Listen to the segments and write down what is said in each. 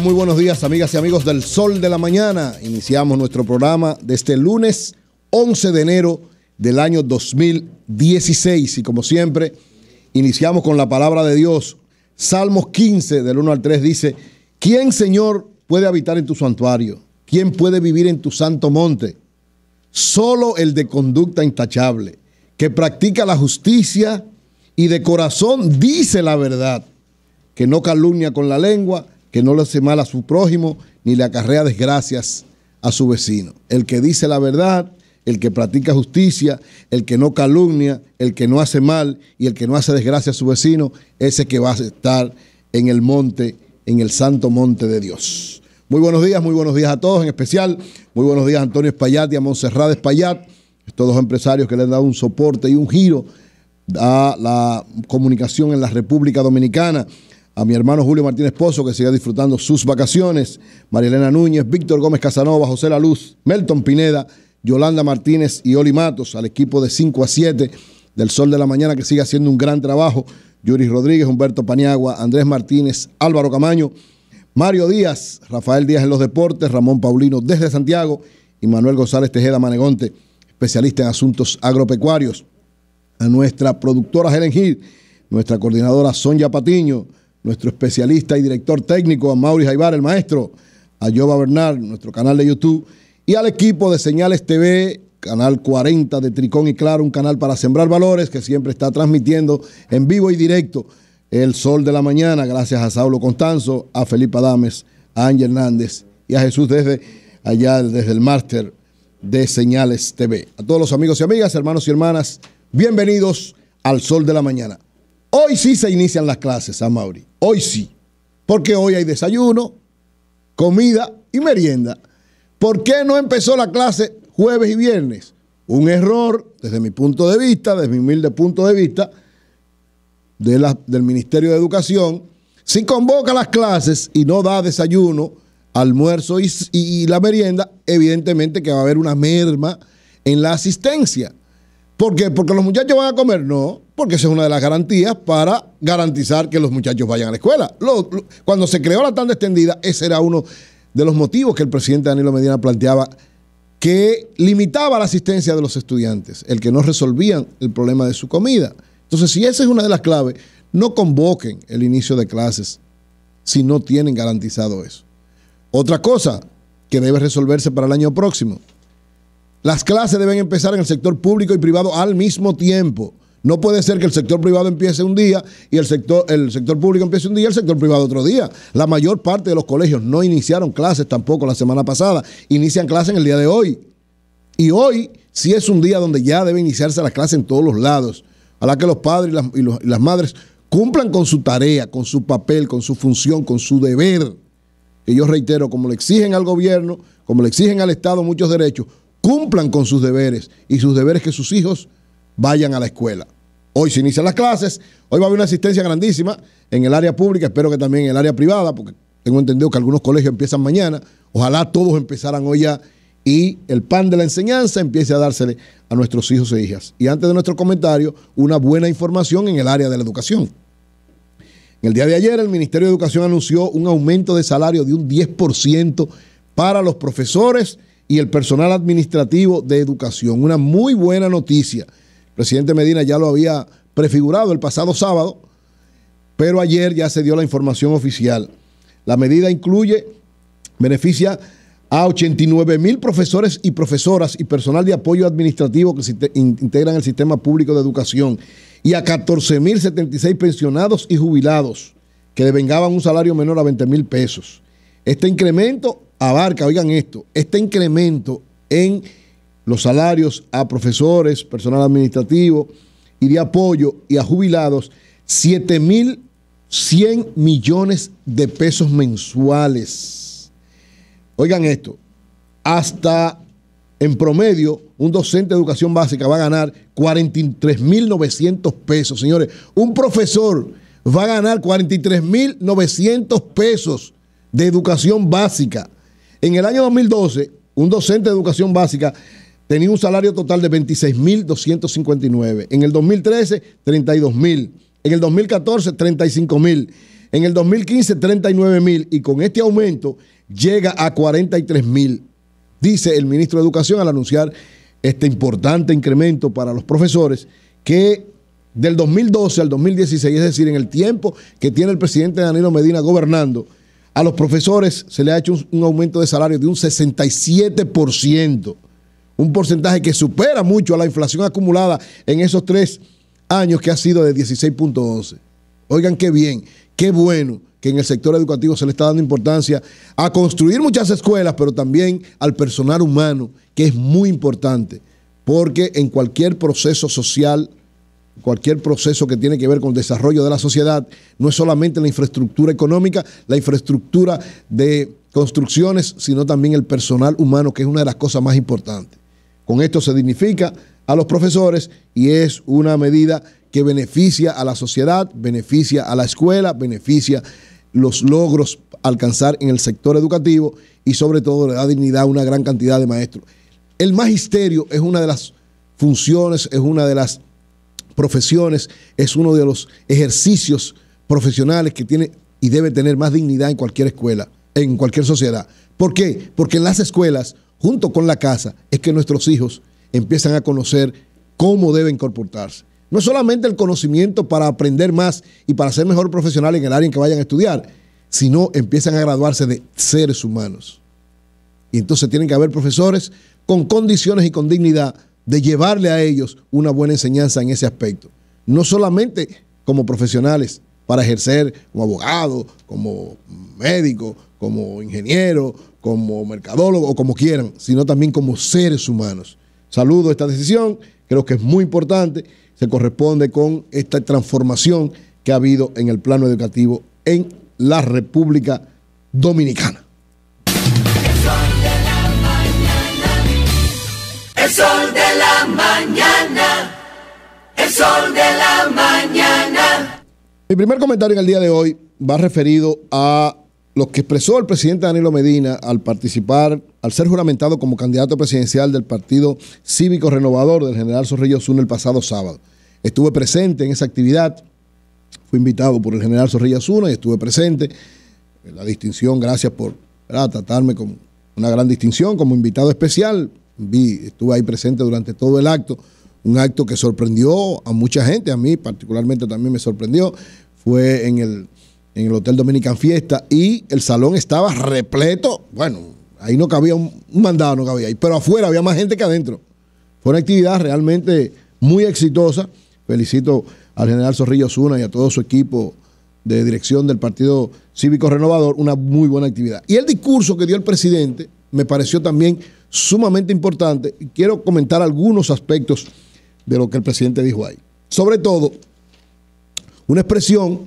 muy buenos días, amigas y amigos del Sol de la Mañana. Iniciamos nuestro programa desde el este lunes 11 de enero del año 2016 y como siempre, iniciamos con la palabra de Dios. Salmos 15 del 1 al 3 dice, ¿quién Señor puede habitar en tu santuario? ¿Quién puede vivir en tu santo monte? Solo el de conducta intachable, que practica la justicia y de corazón dice la verdad, que no calumnia con la lengua, que no le hace mal a su prójimo ni le acarrea desgracias a su vecino. El que dice la verdad, el que practica justicia, el que no calumnia, el que no hace mal y el que no hace desgracia a su vecino, ese que va a estar en el monte, en el santo monte de Dios. Muy buenos días, muy buenos días a todos, en especial, muy buenos días a Antonio Espaillat y a Montserrat Espaillat, estos dos empresarios que le han dado un soporte y un giro a la comunicación en la República Dominicana a mi hermano Julio Martínez Pozo, que siga disfrutando sus vacaciones, Elena Núñez, Víctor Gómez Casanova, José La Luz, Melton Pineda, Yolanda Martínez y Oli Matos, al equipo de 5 a 7 del Sol de la Mañana, que sigue haciendo un gran trabajo, Yuri Rodríguez, Humberto Paniagua, Andrés Martínez, Álvaro Camaño, Mario Díaz, Rafael Díaz en los deportes, Ramón Paulino desde Santiago y Manuel González Tejeda Manegonte, especialista en asuntos agropecuarios, a nuestra productora Helen Gil, nuestra coordinadora Sonia Patiño, nuestro especialista y director técnico, a Mauri Jaibar, el maestro, a Jova Bernal, nuestro canal de YouTube, y al equipo de Señales TV, canal 40 de Tricón y Claro, un canal para sembrar valores que siempre está transmitiendo en vivo y directo el sol de la mañana, gracias a Saulo Constanzo, a Felipe Adames, a Ángel Hernández y a Jesús desde allá, desde el máster de Señales TV. A todos los amigos y amigas, hermanos y hermanas, bienvenidos al sol de la mañana. Hoy sí se inician las clases, Mauri, Hoy sí. Porque hoy hay desayuno, comida y merienda. ¿Por qué no empezó la clase jueves y viernes? Un error, desde mi punto de vista, desde mi humilde punto de vista, del Ministerio de Educación, si convoca las clases y no da desayuno, almuerzo y la merienda, evidentemente que va a haber una merma en la asistencia. ¿Por qué? Porque los muchachos van a comer. No, porque esa es una de las garantías para garantizar que los muchachos vayan a la escuela. cuando se creó la tanda extendida, ese era uno de los motivos que el presidente Danilo Medina planteaba que limitaba la asistencia de los estudiantes, el que no resolvían el problema de su comida. Entonces, si esa es una de las claves, no convoquen el inicio de clases si no tienen garantizado eso. Otra cosa que debe resolverse para el año próximo, las clases deben empezar en el sector público y privado al mismo tiempo. No puede ser que el sector privado empiece un día y el sector, el sector público empiece un día y el sector privado otro día. La mayor parte de los colegios no iniciaron clases tampoco la semana pasada, inician clases en el día de hoy. Y hoy sí es un día donde ya debe iniciarse la clases en todos los lados. A la que los padres y las, y las madres cumplan con su tarea, con su papel, con su función, con su deber. Ellos yo reitero, como le exigen al gobierno, como le exigen al Estado muchos derechos, cumplan con sus deberes y sus deberes que sus hijos vayan a la escuela. Hoy se inician las clases, hoy va a haber una asistencia grandísima en el área pública, espero que también en el área privada, porque tengo entendido que algunos colegios empiezan mañana, ojalá todos empezaran hoy ya y el pan de la enseñanza empiece a dársele a nuestros hijos e hijas. Y antes de nuestro comentario, una buena información en el área de la educación. En el día de ayer el Ministerio de Educación anunció un aumento de salario de un 10% para los profesores y el personal administrativo de educación. Una muy buena noticia. El presidente Medina ya lo había prefigurado el pasado sábado, pero ayer ya se dio la información oficial. La medida incluye, beneficia a 89 mil profesores y profesoras y personal de apoyo administrativo que se integran el sistema público de educación y a 14 mil 76 pensionados y jubilados que devengaban un salario menor a 20 mil pesos. Este incremento abarca, oigan esto, este incremento en los salarios a profesores, personal administrativo y de apoyo y a jubilados, 7.100 millones de pesos mensuales. Oigan esto, hasta en promedio, un docente de educación básica va a ganar 43.900 pesos, señores. Un profesor va a ganar 43.900 pesos de educación básica. En el año 2012, un docente de educación básica tenía un salario total de 26.259. En el 2013, 32.000. En el 2014, 35.000. En el 2015, 39.000. Y con este aumento llega a 43.000, dice el ministro de Educación al anunciar este importante incremento para los profesores que del 2012 al 2016, es decir, en el tiempo que tiene el presidente Danilo Medina gobernando, a los profesores se le ha hecho un, aumento de salario de un 67%, un porcentaje que supera mucho a la inflación acumulada en esos tres años que ha sido de 16.11. Oigan qué bien, qué bueno que en el sector educativo se le está dando importancia a construir muchas escuelas, pero también al personal humano, que es muy importante, porque en cualquier proceso social cualquier proceso que tiene que ver con el desarrollo de la sociedad, no es solamente la infraestructura económica, la infraestructura de construcciones, sino también el personal humano, que es una de las cosas más importantes. Con esto se dignifica a los profesores y es una medida que beneficia a la sociedad, beneficia a la escuela, beneficia los logros alcanzar en el sector educativo y sobre todo le da dignidad a una gran cantidad de maestros. El magisterio es una de las funciones, es una de las profesiones, es uno de los ejercicios profesionales que tiene y debe tener más dignidad en cualquier escuela, en cualquier sociedad. ¿Por qué? Porque en las escuelas, junto con la casa, es que nuestros hijos empiezan a conocer cómo deben comportarse. No solamente el conocimiento para aprender más y para ser mejor profesional en el área en que vayan a estudiar, sino empiezan a graduarse de seres humanos. Y entonces tienen que haber profesores con condiciones y con dignidad de llevarle a ellos una buena enseñanza en ese aspecto. No solamente como profesionales para ejercer como abogado, como médico, como ingeniero, como mercadólogo o como quieran, sino también como seres humanos. Saludo esta decisión, creo que es muy importante, se corresponde con esta transformación que ha habido en el plano educativo en la República Dominicana mañana. El sol de la mañana. Mi primer comentario en el día de hoy va referido a lo que expresó el presidente Danilo Medina al participar, al ser juramentado como candidato presidencial del Partido Cívico Renovador del general Zorrillo Zuno el pasado sábado. Estuve presente en esa actividad, fui invitado por el general Zorrillo Zuno y estuve presente. La distinción, gracias por tratarme con una gran distinción como invitado especial, estuve ahí presente durante todo el acto, un acto que sorprendió a mucha gente, a mí particularmente también me sorprendió, fue en el, en el Hotel Dominican Fiesta y el salón estaba repleto, bueno, ahí no cabía un, un mandado, no cabía ahí, pero afuera había más gente que adentro. Fue una actividad realmente muy exitosa. Felicito al general Zorrillo Zuna y a todo su equipo de dirección del Partido Cívico Renovador, una muy buena actividad. Y el discurso que dio el presidente me pareció también sumamente importante. Y quiero comentar algunos aspectos de lo que el presidente dijo ahí. Sobre todo, una expresión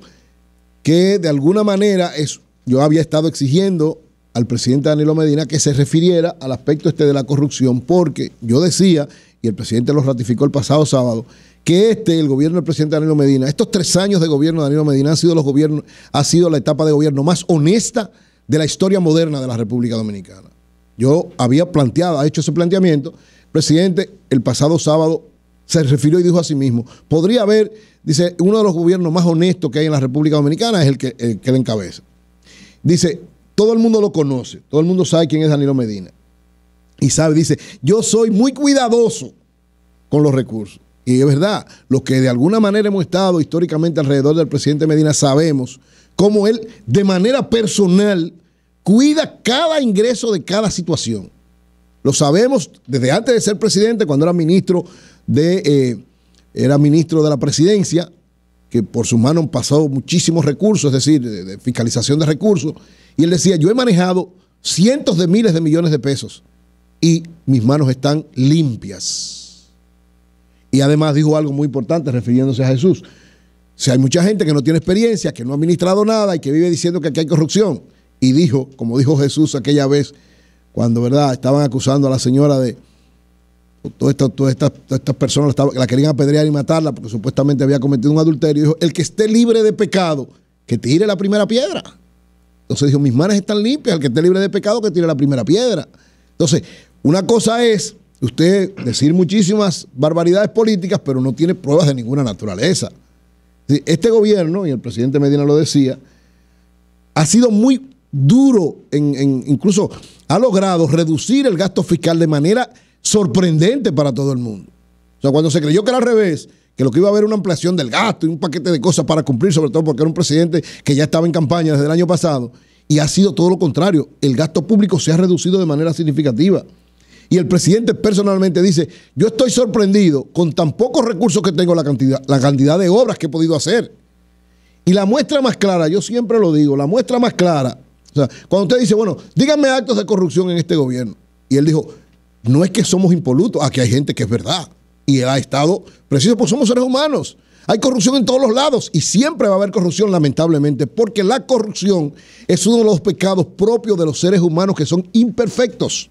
que de alguna manera es, yo había estado exigiendo al presidente Danilo Medina que se refiriera al aspecto este de la corrupción, porque yo decía, y el presidente lo ratificó el pasado sábado, que este, el gobierno del presidente Danilo Medina, estos tres años de gobierno de Danilo Medina han sido los gobiernos, ha sido la etapa de gobierno más honesta de la historia moderna de la República Dominicana. Yo había planteado, ha hecho ese planteamiento. El presidente, el pasado sábado, se refirió y dijo a sí mismo, podría haber, dice, uno de los gobiernos más honestos que hay en la República Dominicana es el que, el que le encabeza. Dice, todo el mundo lo conoce, todo el mundo sabe quién es Danilo Medina. Y sabe, dice, yo soy muy cuidadoso con los recursos. Y es verdad, los que de alguna manera hemos estado históricamente alrededor del presidente Medina sabemos cómo él de manera personal cuida cada ingreso de cada situación. Lo sabemos desde antes de ser presidente, cuando era ministro de, eh, era ministro de la presidencia, que por mano han pasado muchísimos recursos, es decir, de fiscalización de recursos. Y él decía, yo he manejado cientos de miles de millones de pesos y mis manos están limpias. Y además dijo algo muy importante refiriéndose a Jesús. Si hay mucha gente que no tiene experiencia, que no ha administrado nada y que vive diciendo que aquí hay corrupción, y dijo, como dijo Jesús aquella vez, cuando ¿verdad? estaban acusando a la señora de todas estas personas que la, querían apedrear y matarla porque supuestamente había cometido un adulterio, dijo, el que esté libre de pecado, que tire la primera piedra. Entonces dijo, mis manos están limpias, el que esté libre de pecado, que tire la primera piedra. Entonces, una cosa es usted decir muchísimas barbaridades políticas, pero no tiene pruebas de ninguna naturaleza. Este gobierno, y el presidente Medina lo decía, ha sido muy duro, en, incluso ha logrado reducir el gasto fiscal de manera sorprendente para todo el mundo. O sea, cuando se creyó que era al revés, que lo que iba a haber una ampliación del gasto y un paquete de cosas para cumplir, sobre todo porque era un presidente que ya estaba en campaña desde el año pasado, y ha sido todo lo contrario. El gasto público se ha reducido de manera significativa. Y el presidente personalmente dice, yo estoy sorprendido con tan pocos recursos que tengo la cantidad, la cantidad de obras que he podido hacer. Y la muestra más clara, yo siempre lo digo, la muestra más clara o sea, cuando usted dice, bueno, díganme actos de corrupción en este gobierno. Y él dijo, no es que somos impolutos, aquí hay gente que es verdad. Y él ha estado preciso, porque somos seres humanos. Hay corrupción en todos los lados y siempre va a haber corrupción, lamentablemente, porque la corrupción es uno de los pecados propios de los seres humanos que son imperfectos.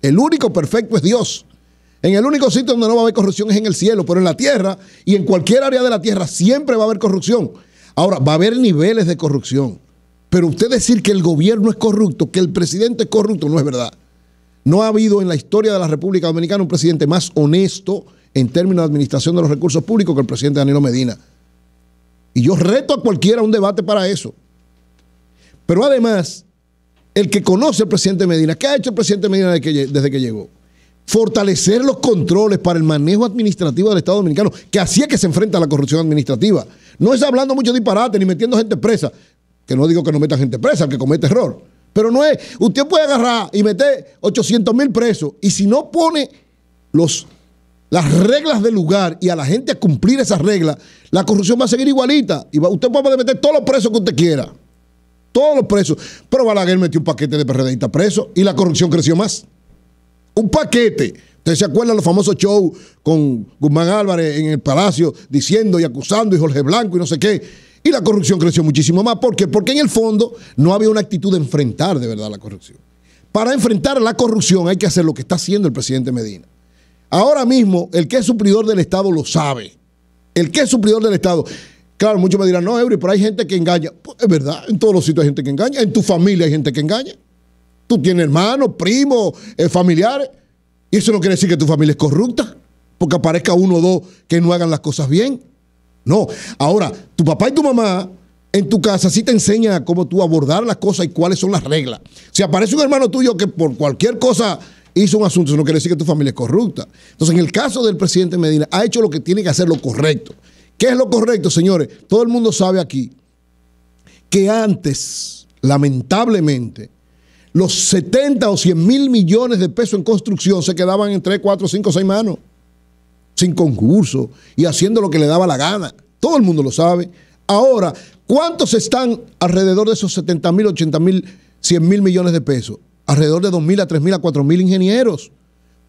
El único perfecto es Dios. En el único sitio donde no va a haber corrupción es en el cielo, pero en la tierra y en cualquier área de la tierra siempre va a haber corrupción. Ahora, va a haber niveles de corrupción. Pero usted decir que el gobierno es corrupto, que el presidente es corrupto, no es verdad. No ha habido en la historia de la República Dominicana un presidente más honesto en términos de administración de los recursos públicos que el presidente Danilo Medina. Y yo reto a cualquiera un debate para eso. Pero además, el que conoce al presidente Medina, ¿qué ha hecho el presidente Medina desde que, llegó? fortalecer los controles para el manejo administrativo del Estado Dominicano, que así es que se enfrenta a la corrupción administrativa. No es hablando mucho disparate ni metiendo gente presa, que no digo que no meta gente presa, que comete error, pero no es, usted puede agarrar y meter 800 mil presos y si no pone los, las reglas del lugar y a la gente a cumplir esas reglas, la corrupción va a seguir igualita y usted puede meter todos los presos que usted quiera. Todos los presos. Pero Balaguer metió un paquete de perredeístas presos y la corrupción creció más. Un paquete. Ustedes se acuerdan los famosos shows con Guzmán Álvarez en el Palacio diciendo y acusando y Jorge Blanco y no sé qué. Y la corrupción creció muchísimo más. ¿Por qué? Porque en el fondo no había una actitud de enfrentar de verdad la corrupción. Para enfrentar la corrupción hay que hacer lo que está haciendo el presidente Medina. Ahora mismo, el que es suplidor del Estado lo sabe. El que es suplidor del Estado. Claro, muchos me dirán, no, Eury, pero hay gente que engaña. Pues, es verdad, en todos los sitios hay gente que engaña. En tu familia hay gente que engaña. Tú tienes hermanos, primos, eh, familiares. Y eso no quiere decir que tu familia es corrupta, porque aparezca uno o dos que no hagan las cosas bien. No, ahora, tu papá y tu mamá en tu casa sí te enseñan cómo tú abordar las cosas y cuáles son las reglas. Si aparece un hermano tuyo que por cualquier cosa hizo un asunto, eso no quiere decir que tu familia es corrupta. Entonces, en el caso del presidente Medina, ha hecho lo que tiene que hacer, lo correcto. ¿Qué es lo correcto, señores? Todo el mundo sabe aquí que antes, lamentablemente, los 70 o 100 mil millones de pesos en construcción se quedaban en 3, 4, 5, 6 manos sin concurso y haciendo lo que le daba la gana. Todo el mundo lo sabe. Ahora, ¿cuántos están alrededor de esos 70 mil, 80 mil, 100 mil millones de pesos? Alrededor de 2 mil a 3 mil a 4 mil ingenieros.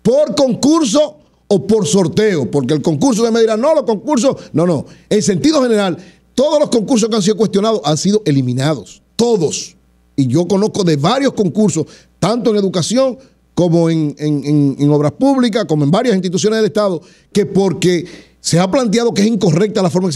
Por concurso o por sorteo. Porque el concurso de me dirá, no, los concursos. No, no. En sentido general, todos los concursos que han sido cuestionados han sido eliminados. Todos. Y yo conozco de varios concursos, tanto en educación como en, obras públicas, como en varias instituciones del Estado, que porque se ha planteado que es incorrecta la forma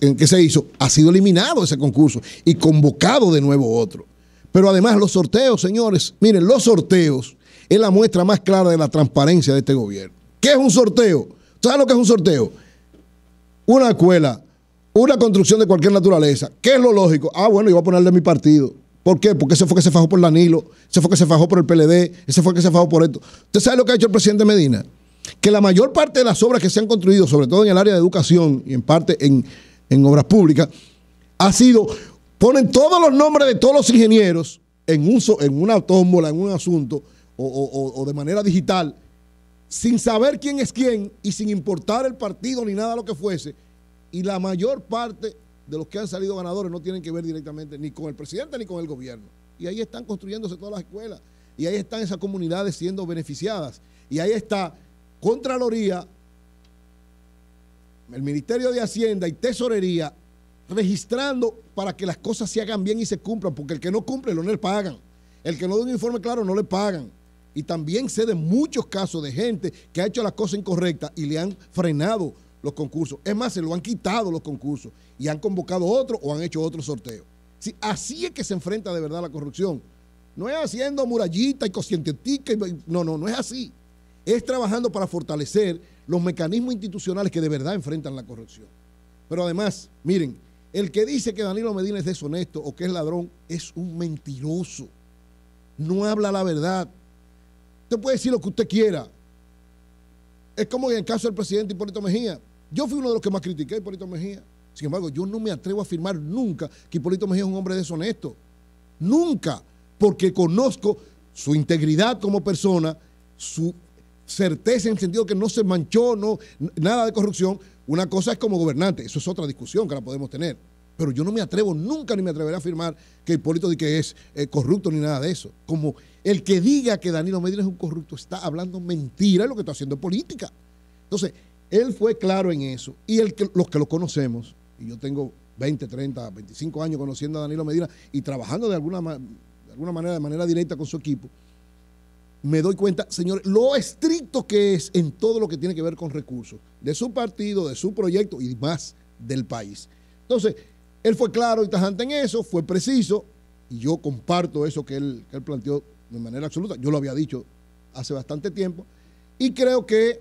en que se hizo, ha sido eliminado ese concurso y convocado de nuevo otro. Pero además los sorteos, señores, miren, los sorteos es la muestra más clara de la transparencia de este gobierno. ¿Qué es un sorteo? ¿Sabes lo que es un sorteo? Una escuela, una construcción de cualquier naturaleza. ¿Qué es lo lógico? Ah, bueno, yo voy a ponerle mi partido. ¿Por qué? Porque ese fue que se fajó por Danilo, ese fue que se fajó por el PLD, ese fue que se fajó por esto. ¿Usted sabe lo que ha hecho el presidente Medina? Que la mayor parte de las obras que se han construido, sobre todo en el área de educación y en parte en, obras públicas, ha sido, ponen todos los nombres de todos los ingenieros en, un, en una autómola, en un asunto, o, o de manera digital, sin saber quién es quién y sin importar el partido ni nada lo que fuese, y la mayor parte de los que han salido ganadores no tienen que ver directamente ni con el presidente ni con el gobierno. Y ahí están construyéndose todas las escuelas. Y ahí están esas comunidades siendo beneficiadas. Y ahí está Contraloría, el Ministerio de Hacienda y Tesorería registrando para que las cosas se hagan bien y se cumplan, porque el que no cumple no le pagan. El que no da un informe claro no le pagan. Y también sé de muchos casos de gente que ha hecho las cosas incorrectas y le han frenado los concursos. Es más, se lo han quitado los concursos y han convocado otro o han hecho otro sorteo. Si así es que se enfrenta de verdad la corrupción. No es haciendo murallita y cocientetica. no, no, no es así. Es trabajando para fortalecer los mecanismos institucionales que de verdad enfrentan la corrupción. Pero además, miren, el que dice que Danilo Medina es deshonesto o que es ladrón es un mentiroso. No habla la verdad. Usted puede decir lo que usted quiera, es como en el caso del presidente Hipólito Mejía. Yo fui uno de los que más critiqué a Hipólito Mejía. Sin embargo, yo no me atrevo a afirmar nunca que Hipólito Mejía es un hombre deshonesto. Nunca, porque conozco su integridad como persona, su certeza en el sentido que no se manchó, no, nada de corrupción. Una cosa es como gobernante, eso es otra discusión que la podemos tener. Pero yo no me atrevo, nunca ni me atreveré a afirmar que Hipólito que es eh, corrupto ni nada de eso. Como el que diga que Danilo Medina es un corrupto está hablando mentira lo que está haciendo política. Entonces, él fue claro en eso. Y los que lo conocemos, y yo tengo 20, 30, 25 años conociendo a Danilo Medina y trabajando de alguna, de alguna manera, de manera directa con su equipo, me doy cuenta, señores, lo estricto que es en todo lo que tiene que ver con recursos de su partido, de su proyecto y más del país. Entonces, él fue claro y tajante en eso, fue preciso, y yo comparto eso que él, planteó de manera absoluta. Yo lo había dicho hace bastante tiempo, y creo que,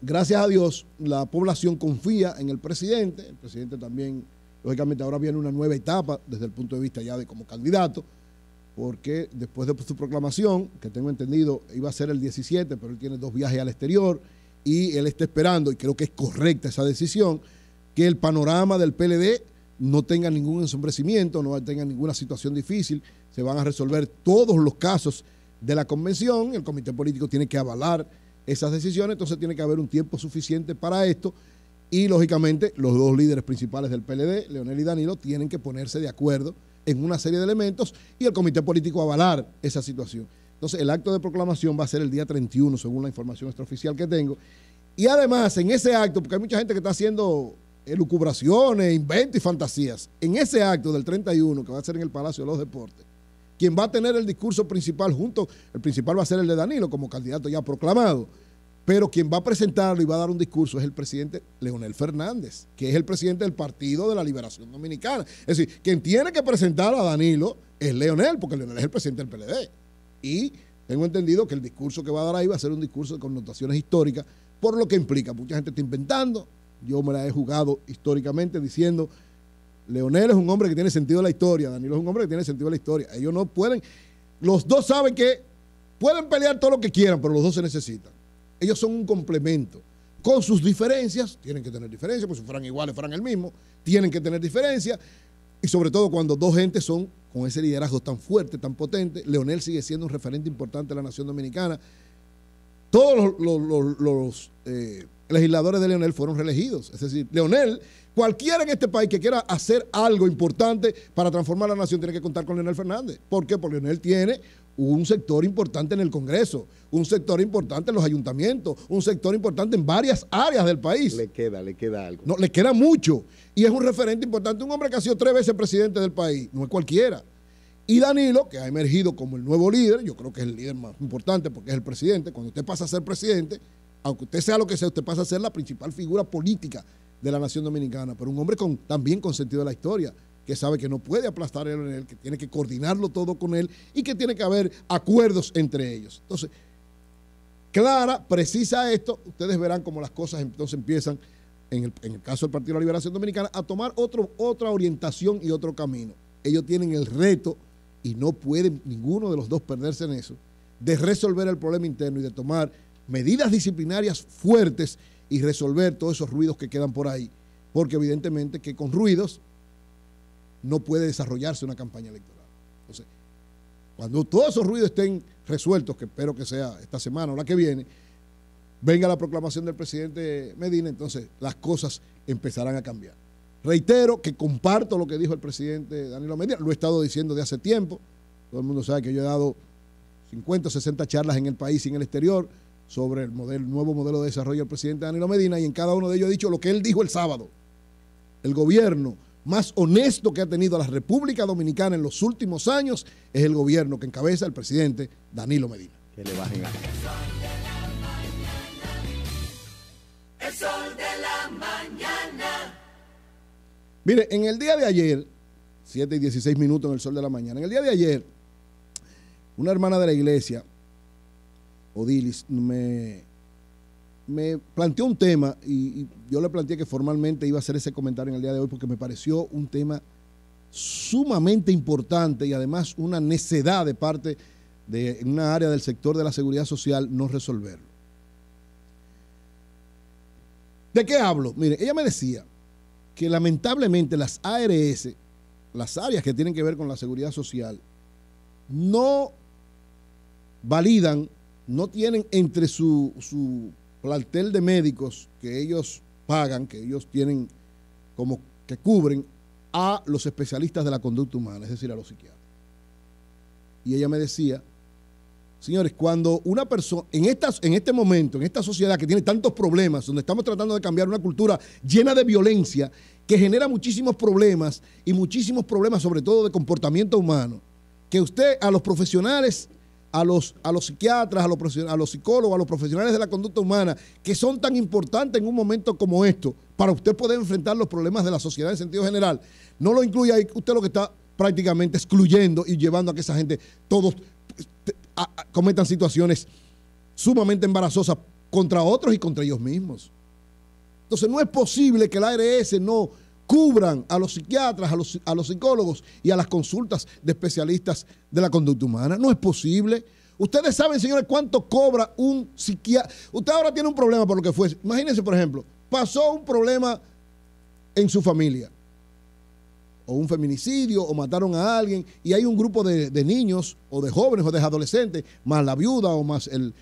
gracias a Dios, la población confía en el presidente. El presidente también, lógicamente, ahora viene una nueva etapa desde el punto de vista ya de como candidato, porque después de su proclamación, que tengo entendido iba a ser el 17, pero él tiene dos viajes al exterior y él está esperando, y creo que es correcta esa decisión, que el panorama del PLD no tengan ningún ensombrecimiento, no tengan ninguna situación difícil, se van a resolver todos los casos de la convención, el comité político tiene que avalar esas decisiones, entonces tiene que haber un tiempo suficiente para esto y lógicamente los dos líderes principales del PLD, Leonel y Danilo, tienen que ponerse de acuerdo en una serie de elementos y el comité político avalar esa situación. Entonces el acto de proclamación va a ser el día 31, según la información extraoficial que tengo. Y además, en ese acto, porque hay mucha gente que está haciendo elucubraciones, inventos y fantasías. En ese acto del 31, que va a ser en el Palacio de los Deportes, quien va a tener el discurso principal junto, el principal va a ser el de Danilo como candidato ya proclamado, pero quien va a presentarlo y va a dar un discurso es el presidente Leonel Fernández, que es el presidente del Partido de la Liberación Dominicana. Es decir, quien tiene que presentar a Danilo es Leonel, porque Leonel es el presidente del PLD. Y tengo entendido que el discurso que va a dar ahí va a ser un discurso de connotaciones históricas, por lo que implica, mucha gente está inventando, yo me la he jugado históricamente diciendo, Leonel es un hombre que tiene sentido de la historia, Danilo es un hombre que tiene sentido de la historia. Ellos no pueden, los dos saben que pueden pelear todo lo que quieran, pero los dos se necesitan. Ellos son un complemento. Con sus diferencias, tienen que tener diferencias, porque si fueran iguales, fueran el mismo, tienen que tener diferencias. Y sobre todo cuando dos gentes son con ese liderazgo tan fuerte, tan potente, Leonel sigue siendo un referente importante de la nación dominicana. Todos los, eh, legisladores de Leonel fueron reelegidos. Es decir, Leonel, cualquiera en este país que quiera hacer algo importante para transformar la nación tiene que contar con Leonel Fernández. ¿Por qué? Porque Leonel tiene un sector importante en el Congreso, un sector importante en los ayuntamientos, un sector importante en varias áreas del país. Le queda, le queda algo. No, le queda mucho. Y es un referente importante, un hombre que ha sido tres veces presidente del país, no es cualquiera. Y Danilo, que ha emergido como el nuevo líder, yo creo que es el líder más importante porque es el presidente, cuando usted pasa a ser presidente, aunque usted sea lo que sea, usted pasa a ser la principal figura política de la nación dominicana, pero un hombre con, también con sentido de la historia, que sabe que no puede aplastar él en él, que tiene que coordinarlo todo con él y que tiene que haber acuerdos entre ellos. Entonces, Clara precisa esto, ustedes verán cómo las cosas entonces empiezan, en el, caso del Partido de la Liberación Dominicana, a tomar otra orientación y otro camino. Ellos tienen el reto, y no pueden ninguno de los dos perderse en eso, de resolver el problema interno y de tomar medidas disciplinarias fuertes y resolver todos esos ruidos que quedan por ahí. Porque evidentemente que con ruidos no puede desarrollarse una campaña electoral. Entonces, cuando todos esos ruidos estén resueltos, que espero que sea esta semana o la que viene, venga la proclamación del presidente Medina, entonces las cosas empezarán a cambiar. Reitero que comparto lo que dijo el presidente Danilo Medina, lo he estado diciendo de hace tiempo, todo el mundo sabe que yo he dado 50 o 60 charlas en el país y en el exterior, sobre el nuevo modelo de desarrollo del presidente Danilo Medina y en cada uno de ellos ha dicho lo que él dijo el sábado. El gobierno más honesto que ha tenido la República Dominicana en los últimos años es el gobierno que encabeza el presidente Danilo Medina. Que le bajen a... El sol de la mañana. Mire, en el día de ayer, 7 y 16 minutos en el sol de la mañana, en el día de ayer, una hermana de la iglesia Odilis, me, me planteó un tema y, y, yo le planteé que formalmente iba a hacer ese comentario en el día de hoy porque me pareció un tema sumamente importante y además una necedad de parte de una área del sector de la seguridad social no resolverlo. ¿De qué hablo? Mire, ella me decía que lamentablemente las ARS, las áreas que tienen que ver con la seguridad social, no validan no tienen entre su, plantel de médicos que ellos pagan, que ellos tienen como que cubren a los especialistas de la conducta humana, es decir, a los psiquiatras. Y ella me decía, señores, cuando una persona, en, en este momento, en esta sociedad que tiene tantos problemas, donde estamos tratando de cambiar una cultura llena de violencia, que genera muchísimos problemas y muchísimos problemas sobre todo de comportamiento humano, que usted a los profesionales a los, a los psiquiatras, a los, a los psicólogos, a los profesionales de la conducta humana, que son tan importantes en un momento como esto, para usted poder enfrentar los problemas de la sociedad en sentido general, no lo incluye ahí, usted lo que está prácticamente excluyendo y llevando a que esa gente todos cometan situaciones sumamente embarazosas contra otros y contra ellos mismos. Entonces no es posible que el ARS no cubran a los psiquiatras, a los, psicólogos y a las consultas de especialistas de la conducta humana. No es posible. Ustedes saben, señores, cuánto cobra un psiquiatra. Usted ahora tiene un problema por lo que fue. Imagínense, por ejemplo, pasó un problema en su familia, o un feminicidio, o mataron a alguien, y hay un grupo de, niños, o de jóvenes, o de adolescentes, más la viuda o más el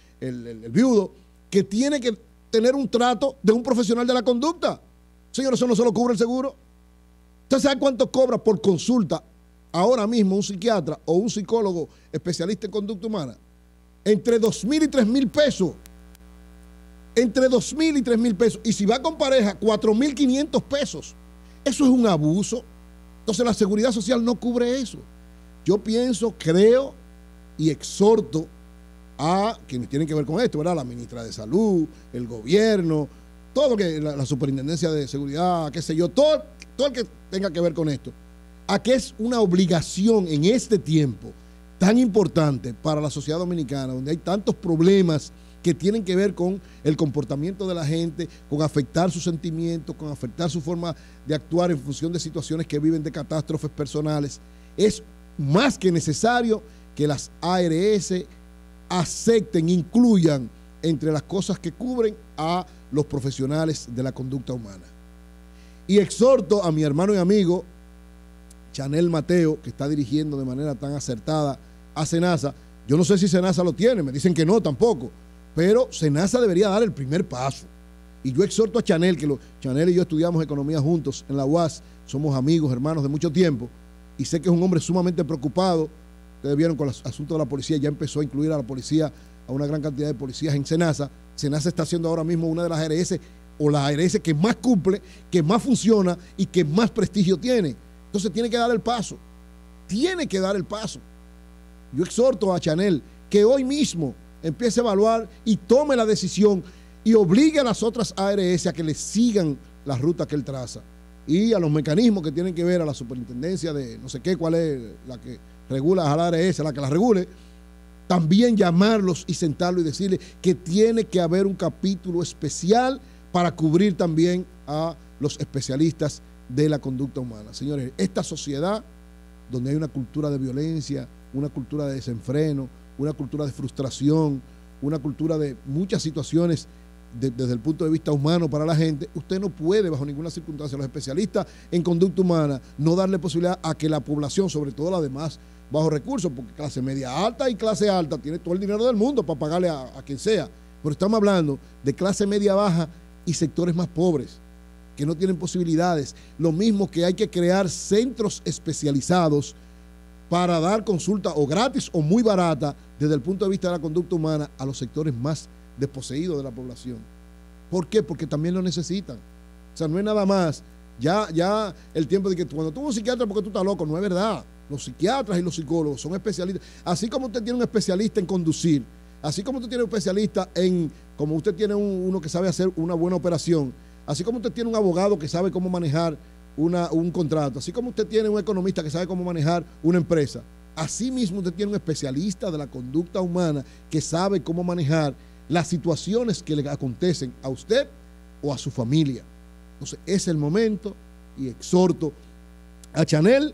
viudo, que tiene que tener un trato de un profesional de la conducta. Señor, eso no solo cubre el seguro. ¿Usted sabe cuánto cobra por consulta ahora mismo un psiquiatra o un psicólogo especialista en conducta humana? Entre 2.000 mil y 3.000 mil pesos. Entre 2.000 mil y 3.000 mil pesos. Y si va con pareja, 4.500 mil pesos. Eso es un abuso. Entonces la seguridad social no cubre eso. Yo pienso, creo y exhorto a quienes tienen que ver con esto, ¿verdad? La ministra de Salud, el gobierno, todo lo que la, superintendencia de seguridad, qué sé yo, todo, todo que tenga que ver con esto, a que es una obligación en este tiempo tan importante para la sociedad dominicana, donde hay tantos problemas que tienen que ver con el comportamiento de la gente, con afectar sus sentimientos, con afectar su forma de actuar en función de situaciones que viven de catástrofes personales. Es más que necesario que las ARS acepten, incluyan entre las cosas que cubren a los profesionales de la conducta humana. Y exhorto a mi hermano y amigo Chanel Mateo, que está dirigiendo de manera tan acertada a Senasa. Yo no sé si Senasa lo tiene, me dicen que no tampoco, pero Senasa debería dar el primer paso. Y yo exhorto a Chanel, que lo, Chanel y yo estudiamos economía juntos en la UAS, somos amigos, hermanos de mucho tiempo, y sé que es un hombre sumamente preocupado. Ustedes vieron con el asunto de la policía, ya empezó a incluir a la policía, a una gran cantidad de policías en Senasa, SENASA está siendo ahora mismo una de las ARS o la ARS que más cumple, que más funciona y que más prestigio tiene. Entonces tiene que dar el paso. Tiene que dar el paso. Yo exhorto a Chanel que hoy mismo empiece a evaluar y tome la decisión y obligue a las otras ARS a que le sigan la ruta que él traza y a los mecanismos que tienen que ver a la superintendencia de no sé qué, cuál es la que regula a la ARS, la que la regule también llamarlos y sentarlos y decirles que tiene que haber un capítulo especial para cubrir también a los especialistas de la conducta humana. Señores, esta sociedad donde hay una cultura de violencia, una cultura de desenfreno, una cultura de frustración, una cultura de muchas situaciones desde el punto de vista humano para la gente, usted no puede bajo ninguna circunstancia, los especialistas en conducta humana, no darle posibilidad a que la población, sobre todo la demás bajo recursos, porque clase media alta y clase alta tiene todo el dinero del mundo para pagarle a, quien sea. Pero estamos hablando de clase media baja y sectores más pobres, que no tienen posibilidades. Lo mismo que hay que crear centros especializados para dar consulta o gratis o muy barata desde el punto de vista de la conducta humana a los sectores más desposeídos de la población. ¿Por qué? Porque también lo necesitan. O sea, no es nada más. Ya, ya el tiempo de que cuando tú un psiquiatra porque tú estás loco, no es verdad. Los psiquiatras y los psicólogos son especialistas. Así como usted tiene un especialista en conducir, así como usted tiene un especialista en, como usted tiene uno que sabe hacer una buena operación, así como usted tiene un abogado que sabe cómo manejar un contrato, así como usted tiene un economista que sabe cómo manejar una empresa, así mismo usted tiene un especialista de la conducta humana que sabe cómo manejar las situaciones que le acontecen a usted o a su familia. Entonces es el momento y exhorto a Chanel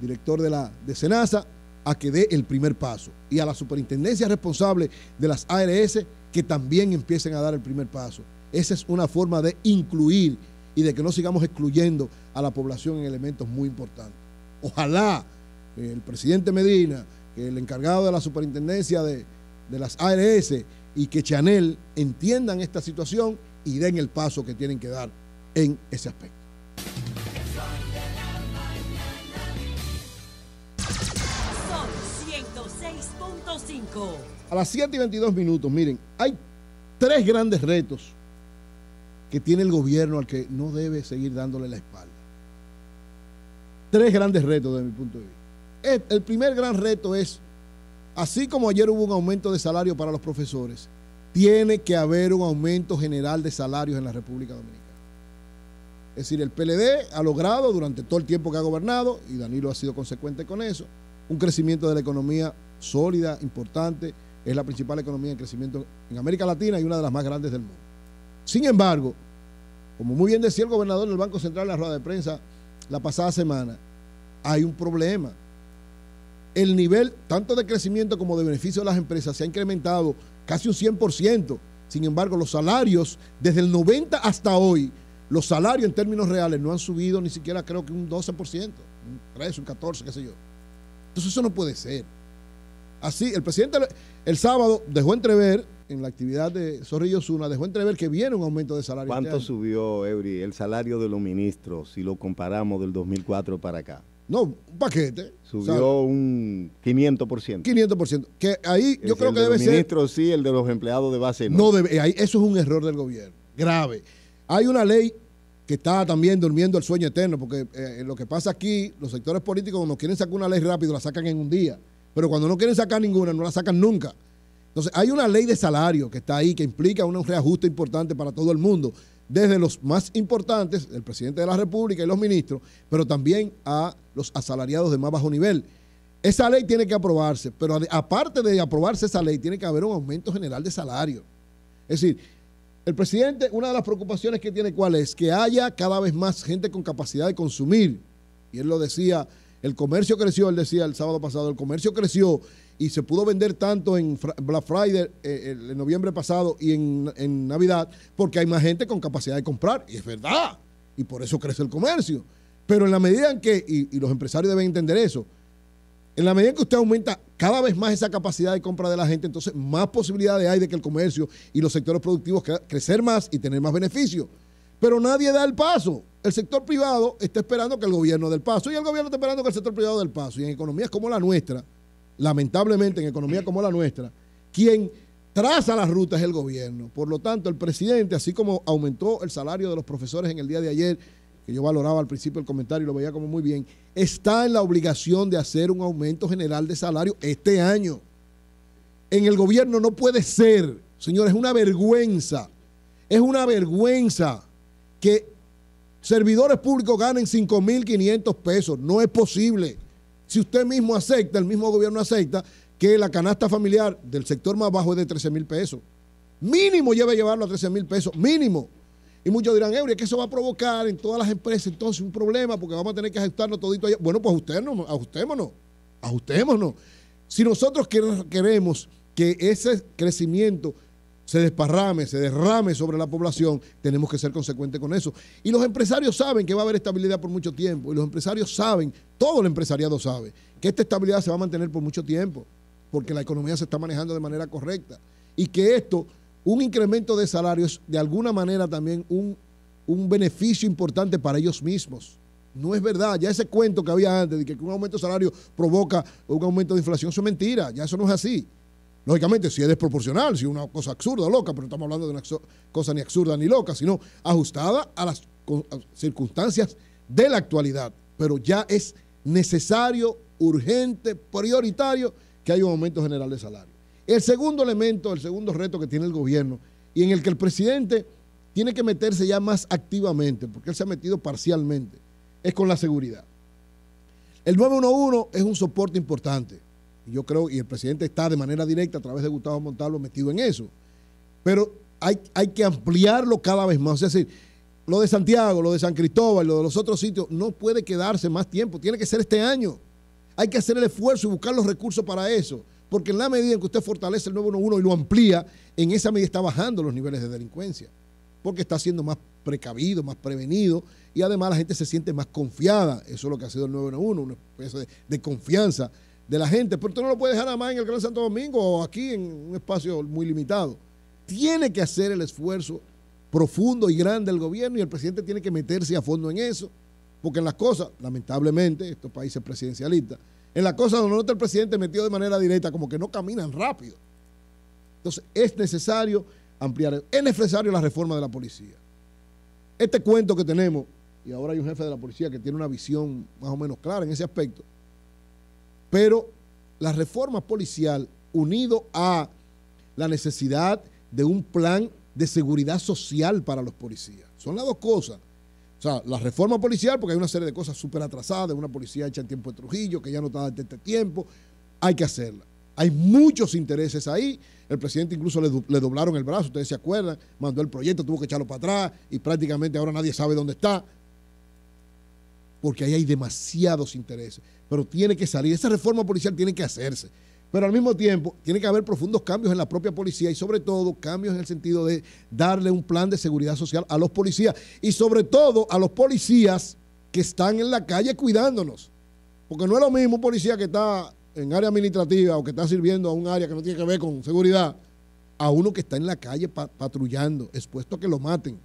director de la de Senasa, a que dé el primer paso y a la superintendencia responsable de las ARS que también empiecen a dar el primer paso. Esa es una forma de incluir y de que no sigamos excluyendo a la población en elementos muy importantes. Ojalá eh, el presidente Medina, el encargado de la superintendencia de, de las ARS y que Chanel entiendan esta situación y den el paso que tienen que dar en ese aspecto. A las 7 y 22 minutos, miren, hay tres grandes retos que tiene el gobierno al que no debe seguir dándole la espalda. Tres grandes retos desde mi punto de vista. El primer gran reto es, así como ayer hubo un aumento de salario para los profesores, tiene que haber un aumento general de salarios en la República Dominicana. Es decir, el PLD ha logrado durante todo el tiempo que ha gobernado, y Danilo ha sido consecuente con eso, un crecimiento de la economía sólida, importante, es la principal economía en crecimiento en América Latina y una de las más grandes del mundo. Sin embargo, como muy bien decía el gobernador del Banco Central en la rueda de prensa la pasada semana, hay un problema. El nivel tanto de crecimiento como de beneficio de las empresas se ha incrementado casi un 100%. Sin embargo, los salarios desde el 90 hasta hoy, los salarios en términos reales no han subido ni siquiera creo que un 12%, un 13%, un 14, qué sé yo. Entonces eso no puede ser. Así, el presidente el sábado dejó entrever, en la actividad de Zorrillo Zuna, dejó entrever que viene un aumento de salario. Este ¿Cuánto subió, Eury, el salario de los ministros si lo comparamos del 2004 para acá? No, un paquete. Subió un 500%. 500%. Que ahí yo creo que debe ser. El ministro sí, el de los empleados de base no. No debe, eh, eso es un error del gobierno, grave. Hay una ley que está también durmiendo el sueño eterno, porque eh, lo que pasa aquí, los sectores políticos cuando quieren sacar una ley rápido, la sacan en un día. Pero cuando no quieren sacar ninguna, no la sacan nunca. Entonces, hay una ley de salario que está ahí, que implica un reajuste importante para todo el mundo, desde los más importantes, el presidente de la República y los ministros, pero también a los asalariados de más bajo nivel. Esa ley tiene que aprobarse, pero aparte de aprobarse esa ley, tiene que haber un aumento general de salario. Es decir, el presidente, una de las preocupaciones que tiene, ¿cuál es? Que haya cada vez más gente con capacidad de consumir. Y él lo decía el comercio creció, él decía el sábado pasado, el comercio creció y se pudo vender tanto en Black Friday eh, en noviembre pasado y en, Navidad porque hay más gente con capacidad de comprar. Y es verdad. Y por eso crece el comercio. Pero en la medida en que, y, los empresarios deben entender eso, en la medida en que usted aumenta cada vez más esa capacidad de compra de la gente, entonces más posibilidades hay de que el comercio y los sectores productivos crecer más y tener más beneficios. Pero nadie da el paso el sector privado está esperando que el gobierno del paso y el gobierno está esperando que el sector privado del paso. Y en economías como la nuestra, lamentablemente en economías como la nuestra, quien traza las rutas es el gobierno. Por lo tanto, el presidente, así como aumentó el salario de los profesores en el día de ayer, que yo valoraba al principio el comentario y lo veía como muy bien, está en la obligación de hacer un aumento general de salario este año. En el gobierno no puede ser, señores, es una vergüenza. Es una vergüenza que servidores públicos ganen 5.500 pesos. No es posible. Si usted mismo acepta, el mismo gobierno acepta que la canasta familiar del sector más bajo es de 13.000 pesos. Mínimo lleva a llevarlo a 13.000 pesos, mínimo. Y muchos dirán, Eury, que eso va a provocar en todas las empresas entonces un problema porque vamos a tener que ajustarnos todito allá. Bueno, pues ajustémonos, ajustémonos. Si nosotros queremos que ese crecimiento se desparrame, se derrame sobre la población, tenemos que ser consecuentes con eso. Y los empresarios saben que va a haber estabilidad por mucho tiempo, y los empresarios saben, todo el empresariado sabe, que esta estabilidad se va a mantener por mucho tiempo, porque la economía se está manejando de manera correcta, y que esto, un incremento de salarios, de alguna manera también un, un beneficio importante para ellos mismos. No es verdad. Ya ese cuento que había antes de que un aumento de salario provoca un aumento de inflación, eso es mentira. Ya eso no es así. Lógicamente, si es desproporcional, si es una cosa absurda o loca, pero estamos hablando de una cosa ni absurda ni loca, sino ajustada a las circunstancias de la actualidad. Pero ya es necesario, urgente, prioritario que haya un aumento general de salario. El segundo elemento, el segundo reto que tiene el gobierno y en el que el presidente tiene que meterse ya más activamente, porque él se ha metido parcialmente, es con la seguridad. El 911 es un soporte importante yo creo, y el presidente está de manera directa a través de Gustavo Montalvo metido en eso. Pero hay, hay que ampliarlo cada vez más. Es decir, lo de Santiago, lo de San Cristóbal, lo de los otros sitios, no puede quedarse más tiempo. Tiene que ser este año. Hay que hacer el esfuerzo y buscar los recursos para eso. Porque en la medida en que usted fortalece el 911 y lo amplía, en esa medida está bajando los niveles de delincuencia. Porque está siendo más precavido, más prevenido y además la gente se siente más confiada. Eso es lo que ha sido el 911, una especie de confianza de la gente, pero tú no lo puede dejar nada más en el Gran Santo Domingo o aquí en un espacio muy limitado. Tiene que hacer el esfuerzo profundo y grande el gobierno y el presidente tiene que meterse a fondo en eso, porque en las cosas, lamentablemente, estos países presidencialistas, en las cosas donde no está el presidente metido de manera directa, como que no caminan rápido. Entonces, es necesario ampliar, es necesario la reforma de la policía. Este cuento que tenemos, y ahora hay un jefe de la policía que tiene una visión más o menos clara en ese aspecto, pero la reforma policial, unido a la necesidad de un plan de seguridad social para los policías, son las dos cosas. O sea, la reforma policial, porque hay una serie de cosas súper atrasadas, una policía hecha en tiempo de Trujillo, que ya no está desde este tiempo, hay que hacerla. Hay muchos intereses ahí. El presidente incluso le, le, doblaron el brazo, ustedes se acuerdan, mandó el proyecto, tuvo que echarlo para atrás y prácticamente ahora nadie sabe dónde está porque ahí hay demasiados intereses. Pero tiene que salir, esa reforma policial tiene que hacerse. Pero al mismo tiempo, tiene que haber profundos cambios en la propia policía y sobre todo cambios en el sentido de darle un plan de seguridad social a los policías y sobre todo a los policías que están en la calle cuidándonos. Porque no es lo mismo un policía que está en área administrativa o que está sirviendo a un área que no tiene que ver con seguridad, a uno que está en la calle patrullando, expuesto a que lo maten,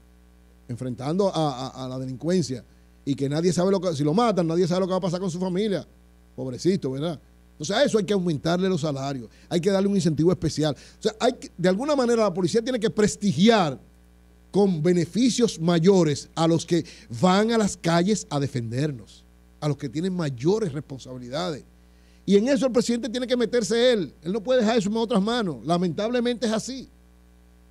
enfrentando a, la delincuencia y que nadie sabe lo que, si lo matan, nadie sabe lo que va a pasar con su familia. Pobrecito, ¿verdad? Entonces a eso hay que aumentarle los salarios, hay que darle un incentivo especial. O sea, hay de alguna manera la policía tiene que prestigiar con beneficios mayores a los que van a las calles a defendernos, a los que tienen mayores responsabilidades. Y en eso el presidente tiene que meterse él. Él no puede dejar eso en otras manos. Lamentablemente es así.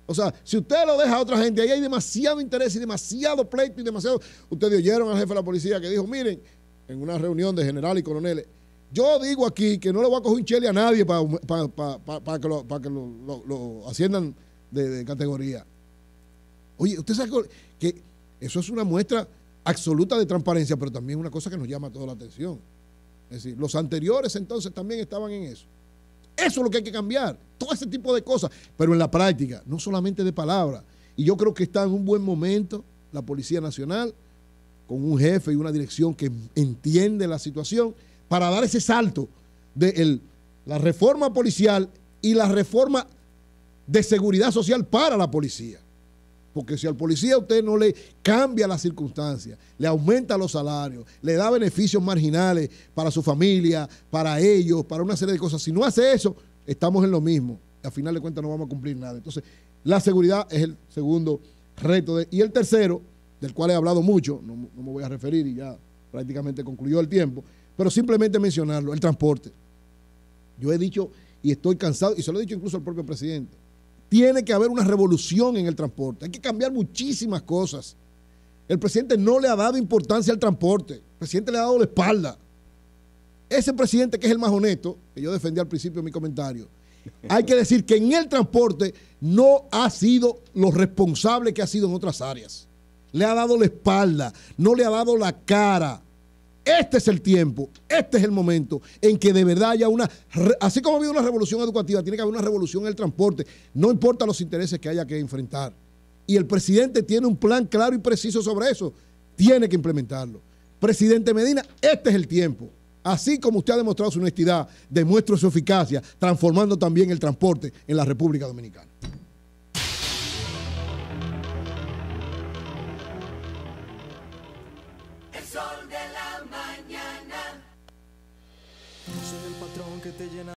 O sea, si usted lo deja a otra gente, ahí hay demasiado interés y demasiado pleito y demasiado... Ustedes oyeron al jefe de la policía que dijo, miren, en una reunión de general y coronel, yo digo aquí que no le voy a coger un chele a nadie para que, lo, que asciendan de, de, categoría. Oye, usted sabe que eso es una muestra absoluta de transparencia, pero también una cosa que nos llama toda la atención. Es decir, los anteriores entonces también estaban en eso. Eso es lo que hay que cambiar. Todo ese tipo de cosas. Pero en la práctica, no solamente de palabra. Y yo creo que está en un buen momento la Policía Nacional, con un jefe y una dirección que entiende la situación, para dar ese salto de la reforma policial y la reforma de seguridad social para la policía. Porque si al policía usted no le cambia las circunstancias, le aumenta los salarios, le da beneficios marginales para su familia, para ellos, para una serie de cosas, si no hace eso, estamos en lo mismo. Al final de cuentas no vamos a cumplir nada. Entonces, la seguridad es el segundo reto. y el tercero, del cual he hablado mucho, no, me voy a referir y ya prácticamente concluyó el tiempo, pero simplemente mencionarlo, el transporte. Yo he dicho y estoy cansado, y se lo he dicho incluso al propio presidente, tiene que haber una revolución en el transporte. Hay que cambiar muchísimas cosas. El presidente no le ha dado importancia al transporte. El presidente le ha dado la espalda. Ese presidente que es el más honesto, que yo defendí al principio en mi comentario, hay que decir que en el transporte no ha sido lo responsable que ha sido en otras áreas. Le ha dado la espalda, no le ha dado la cara. Este es el tiempo, este es el momento en que de verdad haya una, así como ha habido una revolución educativa, tiene que haber una revolución en el transporte, no importa los intereses que haya que enfrentar. Y el presidente tiene un plan claro y preciso sobre eso, tiene que implementarlo. Presidente Medina, este es el tiempo. Así como usted ha demostrado su honestidad, demuestra su eficacia, transformando también el transporte en la República Dominicana. que te llena